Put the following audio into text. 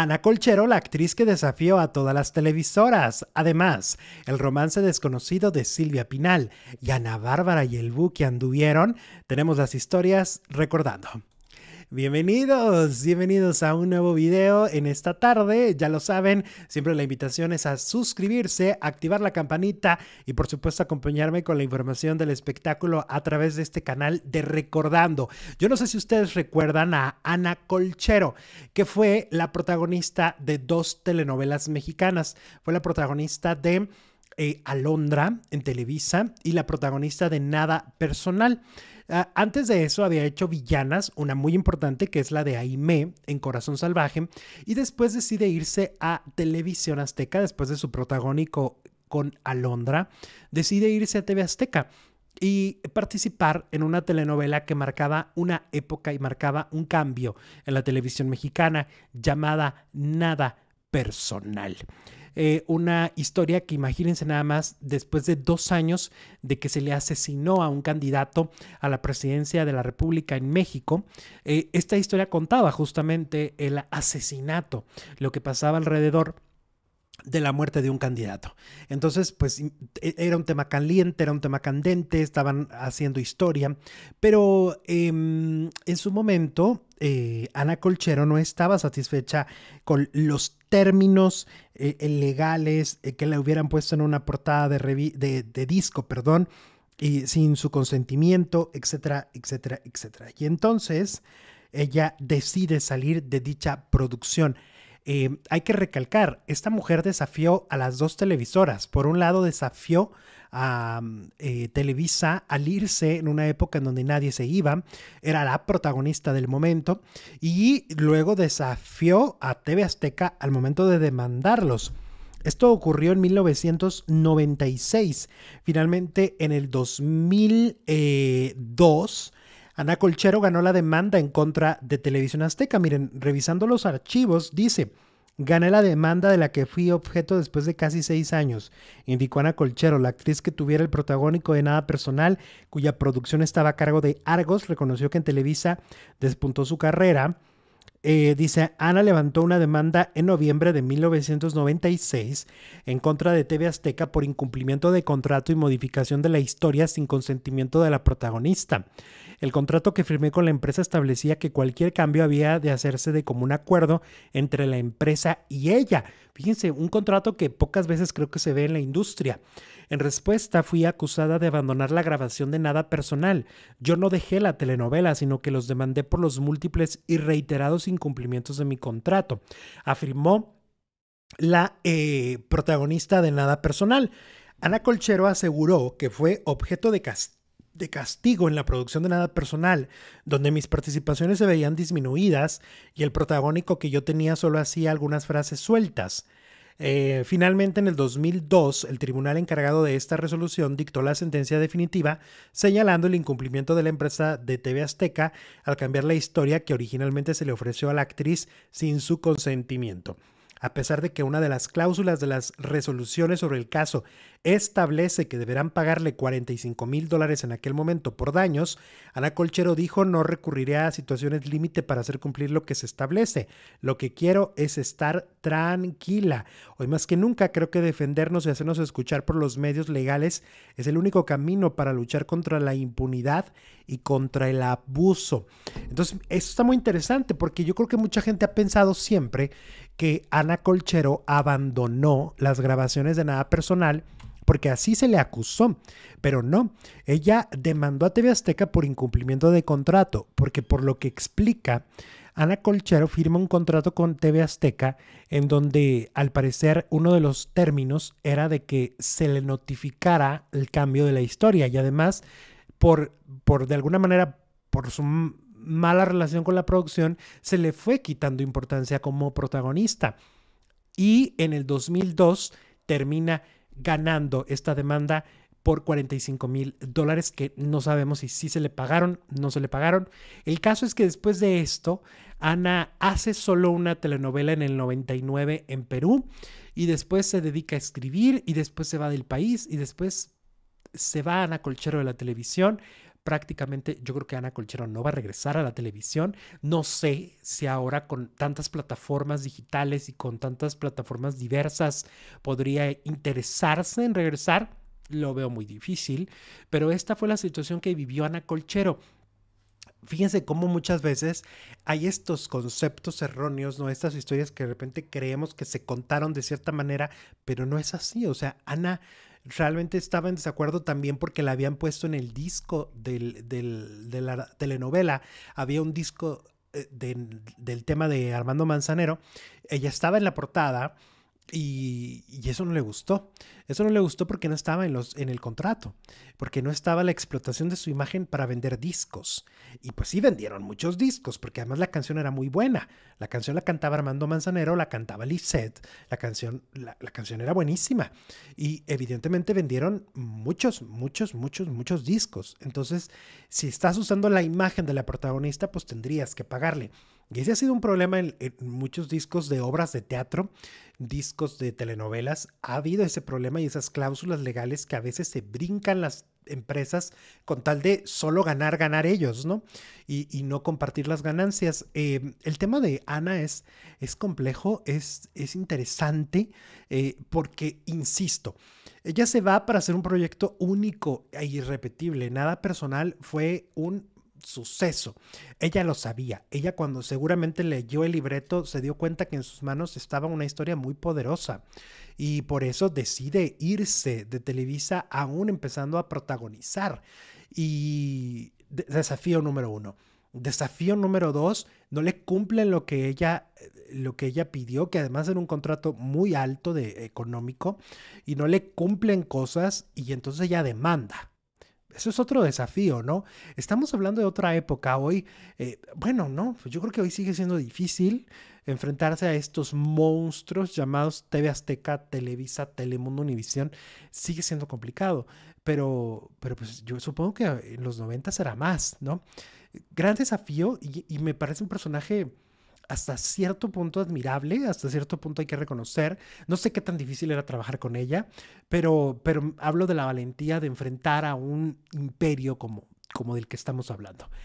Ana Colchero, la actriz que desafió a todas las televisoras. Además, el romance desconocido de Silvia Pinal y Ana Bárbara y el buque anduvieron. Tenemos las historias recordando. Bienvenidos, bienvenidos a un nuevo video en esta tarde. Ya lo saben, siempre la invitación es a suscribirse, activar la campanita y por supuesto acompañarme con la información del espectáculo a través de este canal de Recordando. Yo no sé si ustedes recuerdan a Ana Colchero, que fue la protagonista de dos telenovelas mexicanas. Fue la protagonista de... Eh, Alondra en Televisa y la protagonista de Nada Personal. Ah, antes de eso había hecho villanas, una muy importante que es la de Aime en Corazón Salvaje, y después decide irse a Televisión Azteca después de su protagónico con Alondra, decide irse a TV Azteca y participar en una telenovela que marcaba una época y marcaba un cambio en la televisión mexicana llamada Nada Personal. Eh, una historia que imagínense nada más después de dos años de que se le asesinó a un candidato a la presidencia de la República en México. Eh, esta historia contaba justamente el asesinato, lo que pasaba alrededor de la muerte de un candidato. Entonces, pues e, era un tema caliente, era un tema candente, estaban haciendo historia, pero em, en su momento eh, Ana Colchero no estaba satisfecha con los términos eh, eh, legales eh, que la hubieran puesto en una portada de, disco, perdón, y sin su consentimiento, etcétera, etcétera, etcétera. Y entonces ella decide salir de dicha producción. hay que recalcar, esta mujer desafió a las dos televisoras. Por un lado, desafió a mm, eh, Televisa al irse en una época en donde nadie se iba, era la protagonista del momento y luego desafió a TV Azteca al momento de demandarlos. Esto ocurrió en 1996. Finalmente, en el 2002, Ana Colchero ganó la demanda en contra de Televisión Azteca. Miren, revisando los archivos, dice... Gané la demanda de la que fui objeto después de casi seis años, indicó Ana Colchero, la actriz que tuviera el protagónico de Nada Personal, cuya producción estaba a cargo de Argos, reconoció que en Televisa despuntó su carrera eh, dice, Ana levantó una demanda en noviembre de 1996 en contra de TV Azteca por incumplimiento de contrato y modificación de la historia sin consentimiento de la protagonista. El contrato que firmé con la empresa establecía que cualquier cambio había de hacerse de común acuerdo entre la empresa y ella, Fíjense, un contrato que pocas veces creo que se ve en la industria. En respuesta, fui acusada de abandonar la grabación de nada personal. Yo no dejé la telenovela, sino que los demandé por los múltiples y reiterados incumplimientos de mi contrato, afirmó la eh, protagonista de nada personal. Ana Colchero aseguró que fue objeto de castigo de castigo en la producción de nada personal, donde mis participaciones se veían disminuidas y el protagónico que yo tenía solo hacía algunas frases sueltas. Eh, finalmente, en el 2002, el tribunal encargado de esta resolución dictó la sentencia definitiva, señalando el incumplimiento de la empresa de TV Azteca al cambiar la historia que originalmente se le ofreció a la actriz sin su consentimiento. A pesar de que una de las cláusulas de las resoluciones sobre el caso establece que deberán pagarle 45 mil dólares en aquel momento por daños, Ana Colchero dijo no recurriré a situaciones límite para hacer cumplir lo que se establece. Lo que quiero es estar tranquila. Hoy más que nunca creo que defendernos y hacernos escuchar por los medios legales es el único camino para luchar contra la impunidad y contra el abuso. Entonces, esto está muy interesante porque yo creo que mucha gente ha pensado siempre que Ana Colchero abandonó las grabaciones de nada personal porque así se le acusó. Pero no, ella demandó a TV Azteca por incumplimiento de contrato, porque por lo que explica, Ana Colchero firma un contrato con TV Azteca en donde al parecer uno de los términos era de que se le notificara el cambio de la historia y además por, por de alguna manera por su mala relación con la producción se le fue quitando importancia como protagonista y en el 2002 termina ganando esta demanda por 45 mil dólares que no sabemos si sí se le pagaron, no se le pagaron. El caso es que después de esto, Ana hace solo una telenovela en el 99 en Perú y después se dedica a escribir y después se va del país y después se va a Ana Colchero de la televisión prácticamente yo creo que Ana Colchero no va a regresar a la televisión. No sé si ahora con tantas plataformas digitales y con tantas plataformas diversas podría interesarse en regresar. Lo veo muy difícil, pero esta fue la situación que vivió Ana Colchero. Fíjense cómo muchas veces hay estos conceptos erróneos, ¿no? Estas historias que de repente creemos que se contaron de cierta manera, pero no es así. O sea, Ana realmente estaba en desacuerdo también porque la habían puesto en el disco del, de la telenovela. Había un disco eh, del tema de Armando Manzanero. Ella estaba en la portada y, eso no le gustó. Eso no le gustó porque no estaba en, los, en el contrato, porque no estaba la explotación de su imagen para vender discos. Y pues sí vendieron muchos discos, porque además la canción era muy buena. La canción la cantaba Armando Manzanero, la cantaba Lisette, la canción, la, la canción era buenísima. Y evidentemente vendieron muchos, muchos, muchos, muchos discos. Entonces, si estás usando la imagen de la protagonista, pues tendrías que pagarle. Y ese ha sido un problema en, muchos discos de obras de teatro, discos de telenovelas. Ha habido ese problema y esas cláusulas legales que a veces se brincan las empresas con tal de solo ganar, ganar ellos, ¿no? Y, no compartir las ganancias. Em, el tema de Ana es, es complejo, es, es interesante, eh, porque, insisto, ella se va para hacer un proyecto único e irrepetible. Nada personal, fue un suceso. Ella lo sabía. Ella cuando seguramente leyó el libreto se dio cuenta que en sus manos estaba una historia muy poderosa y por eso decide irse de Televisa aún empezando a protagonizar. Y desafío número uno. Desafío número dos, no le cumplen lo que ella, eh, lo que ella pidió, que además era un contrato muy alto de económico, y no le cumplen cosas y entonces ella demanda. Eso es otro desafío, ¿no? Estamos hablando de otra época hoy. Eh, bueno, no, pues yo creo que hoy sigue siendo difícil enfrentarse a estos monstruos llamados TV Azteca, Televisa, Telemundo, Univisión. Sigue siendo complicado, pero, pero pues yo supongo que en los 90 será más, ¿no? Gran desafío y me parece un personaje hasta cierto punto admirable, hasta cierto punto hay que reconocer. No sé qué tan difícil era trabajar con ella, pero, hablo de la valentía de enfrentar a un imperio como, como del que estamos hablando.